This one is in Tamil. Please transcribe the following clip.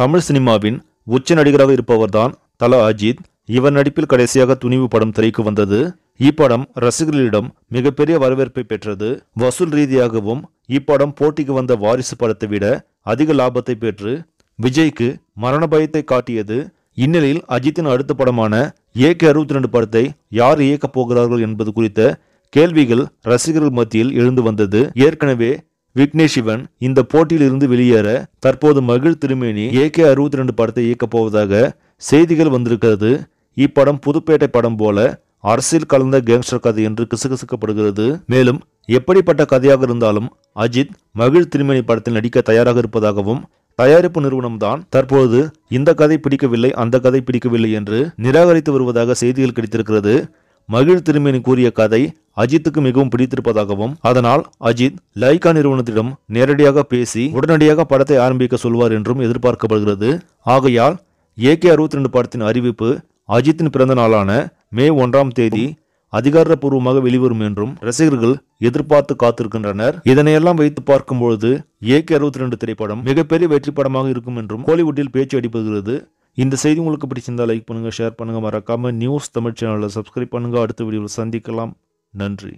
தமிழ் சினிமாவின் உச்ச நடிகராக இருப்பவர்தான் தலா அஜித் இவர் நடிப்பில் கடைசியாக துணிவு படம் திரைக்கு வந்தது இப்படம் ரசிகர்களிடம் மிகப்பெரிய வரவேற்பை பெற்றது வசூல் ரீதியாகவும் இப்படம் போட்டிக்கு வந்த வாரிசு படத்தை விட அதிக லாபத்தை பெற்று விஜய்க்கு மரண பயத்தை காட்டியது இந்நிலையில் அஜித்தின் அடுத்த படமான ஏ கே அறுபத்தி ரெண்டு படத்தை யார் இயக்கப் போகிறார்கள் என்பது குறித்த கேள்விகள் ரசிகர்கள் மத்தியில் எழுந்து வந்தது ஏற்கனவே விக்னேஷ் சிவன் இந்த போட்டியிலிருந்து வெளியேற தற்போது மகிழ் திருமேனி ஏகே அறுபத்தி ரெண்டு படத்தை இயக்கப் போவதாக செய்திகள் வந்திருக்கிறது இப்படம் புதுப்பேட்டை படம் போல அரசியல் கலந்த கேங்ஸ்டர் கதை என்று கிசுகிசுக்கப்படுகிறது மேலும் எப்படிப்பட்ட கதையாக இருந்தாலும் அஜித் மகிழ் திருமணி படத்தில் நடிக்க தயாராக இருப்பதாகவும் தயாரிப்பு நிறுவனம் தான் தற்போது இந்த கதை பிடிக்கவில்லை அந்த கதை பிடிக்கவில்லை என்று நிராகரித்து வருவதாக செய்திகள் கிடைத்திருக்கிறது மகிழ் திருமேனி கூறிய கதை அஜித்துக்கு மிகவும் பிடித்திருப்பதாகவும் அதனால் அஜித் லைகா நிறுவனத்திடம் நேரடியாக பேசி உடனடியாக படத்தை ஆரம்பிக்க சொல்வார் என்றும் எதிர்பார்க்கப்படுகிறது ஆகையால் ஏகே அறுபத்தி ரெண்டு படத்தின் அறிவிப்பு அஜித்தின் பிறந்த நாளான மே ஒன்றாம் தேதி அதிகாரப்பூர்வமாக வெளிவரும் என்றும் ரசிகர்கள் எதிர்பார்த்து காத்திருக்கின்றனர் இதனையெல்லாம் வைத்து பார்க்கும்பொழுது ஏகே அறுபத்தி ரெண்டு திரைப்படம் மிகப்பெரிய வெற்றி படமாக இருக்கும் என்றும் கோலிவுட்டில் பேச்சு அடிப்படுகிறது இந்த செய்தி உங்களுக்கு பிடிச்சிருந்தால் லைக் பண்ணுங்கள் ஷேர் பண்ணுங்கள் மறக்காமல் நியூஸ் தமிழ் சேனலில் சப்ஸ்கிரைப் பண்ணுங்கள் அடுத்த வீடியோவில் சந்திக்கலாம் நன்றி